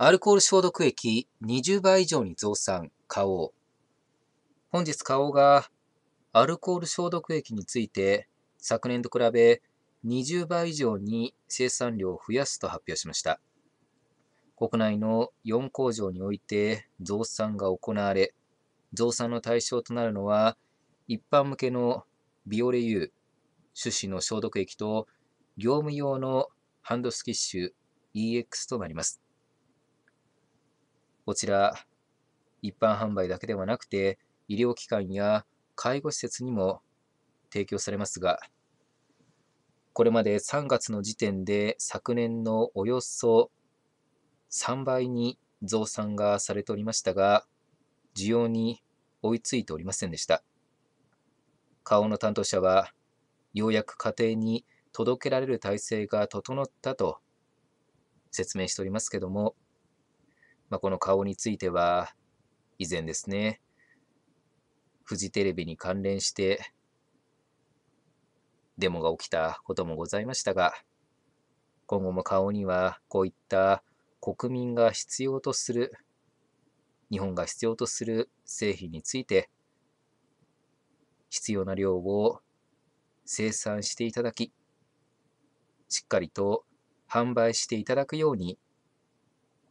アルコール消毒液20倍以上に増産、花王。本日花王がアルコール消毒液について昨年と比べ20倍以上に生産量を増やすと発表しました。国内の4工場において増産が行われ、増産の対象となるのは一般向けのビオレ U 種子の消毒液と業務用のハンドスキッシュ EX となります。こちら、一般販売だけではなくて、医療機関や介護施設にも提供されますが、これまで3月の時点で昨年のおよそ3倍に増産がされておりましたが、需要に追いついておりませんでした。花王の担当者は、ようやく家庭に届けられる体制が整ったと説明しておりますけども、まあ、この顔については、以前ですね、フジテレビに関連して、デモが起きたこともございましたが、今後も顔にはこういった国民が必要とする、日本が必要とする製品について、必要な量を生産していただき、しっかりと販売していただくように